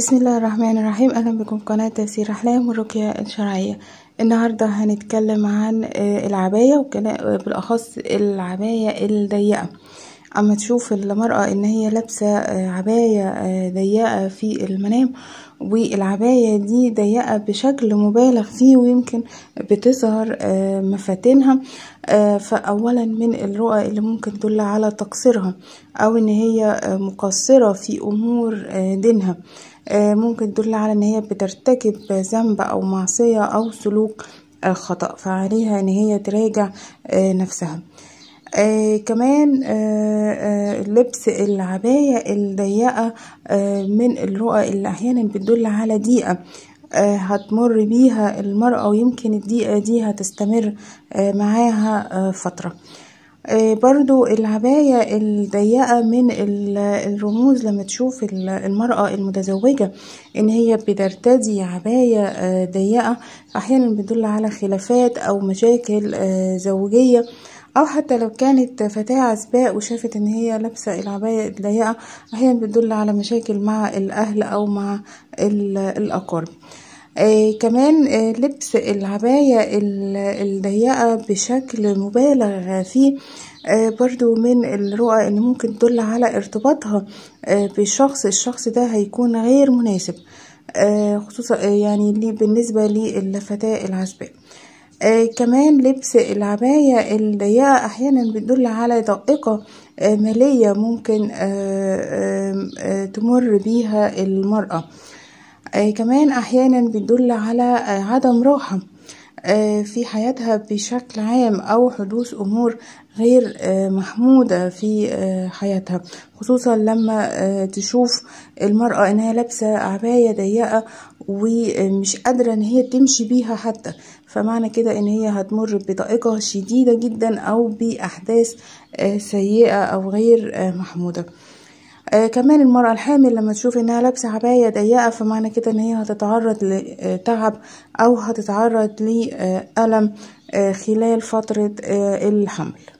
بسم الله الرحمن الرحيم اهلا بكم في قناة تفسير احلام والرقية الشرعية النهاردة هنتكلم عن العباية بالاخص العباية الضيقة اما تشوف المرأة ان هي لابسة عباية ضيقة في المنام والعباية دي ضيقة بشكل مبالغ فيه ويمكن بتظهر مفاتنها فأولا من الرؤى اللي ممكن تدل على تقصيرها أو إن هي مقصرة في أمور دينها آه، ممكن تدل على ان هي بترتكب ذنب او معصية او سلوك خطأ فعليها ان هي تراجع آه، نفسها آه كمان آه آه لبس العباية الضيقة آه من الرؤى اللي أحيانا بتدل على ضيقة آه هتمر بيها المرأة ويمكن الضيقة دي هتستمر آه معاها آه فترة آه، برضو العباية الضيقة من الرموز لما تشوف المرأة المتزوجة ان هي بترتدي عباية آه، ضيقة احيانا بتدل على خلافات او مشاكل آه، زوجية او حتى لو كانت فتاة عزباء وشافت ان هي لابسة العباية الضيقة احيانا بتدل على مشاكل مع الاهل او مع الاقارب آه كمان آه لبس العباية الضيقة بشكل مبالغ فيه آه برضو من الرؤى اللي ممكن تدل على ارتباطها آه بشخص الشخص ده هيكون غير مناسب آه خصوصا آه يعني بالنسبة للفتاة العزباء آه كمان لبس العباية الضيقة أحيانا بتدل على ضائقة آه مالية ممكن آه آه آه تمر بيها المرأة آه آه، كمان أحيانا بتدل على آه، عدم راحة آه، في حياتها بشكل عام أو حدوث أمور غير محمودة في حياتها خصوصا لما تشوف المرأة إنها لابسة عباية ضيقة ومش قادرة إن هي تمشي بيها حتى فمعنى كده إن هي هتمر بضائقة شديدة جدا أو بأحداث سيئة أو غير محمودة آه كمان المرأة الحامل لما تشوف انها لابسة عباية ضيقة فمعنى كده ان هي هتتعرض لتعب آه، او هتتعرض لألم آه خلال فترة آه الحمل